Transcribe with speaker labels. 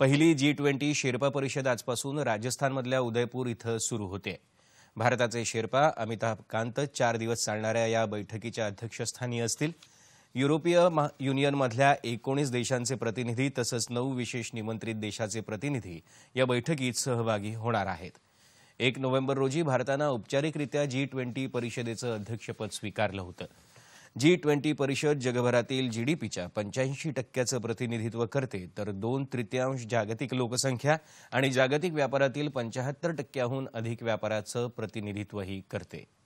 Speaker 1: पहिली G twenty Sherpa परिषद आजपासून राजस्थानमधल्या उदयपूर इथं सुरू होते भारताचे शेर्पा अमिताभ कांत चार दिवस चालणाऱ्या या बैठकीच्या अध्यक्षस्थानी असतील युरोपीय युनियनमधल्या एकोणीस देशांचे प्रतिनिधी तसंच नऊ विशेष निमंत्रित देशाचे प्रतिनिधी या बैठकीत सहभागी होणार आहेत एक नोव्हेंबर रोजी भारतानं औपचारिकरित्या जी ट्वेंटी परिषदेचं अध्यक्षपद स्वीकारलं होतं जी ट्वेंटी परिषद जगभरातील जी डी पीच्या पंच्याऐंशी टक्क्याचं प्रतिनिधित्व करते तर दोन तृतीयांश जागतिक लोकसंख्या आणि जागतिक व्यापारातील पंच्याहत्तर टक्क्याहून अधिक व्यापाराचं प्रतिनिधित्वही करते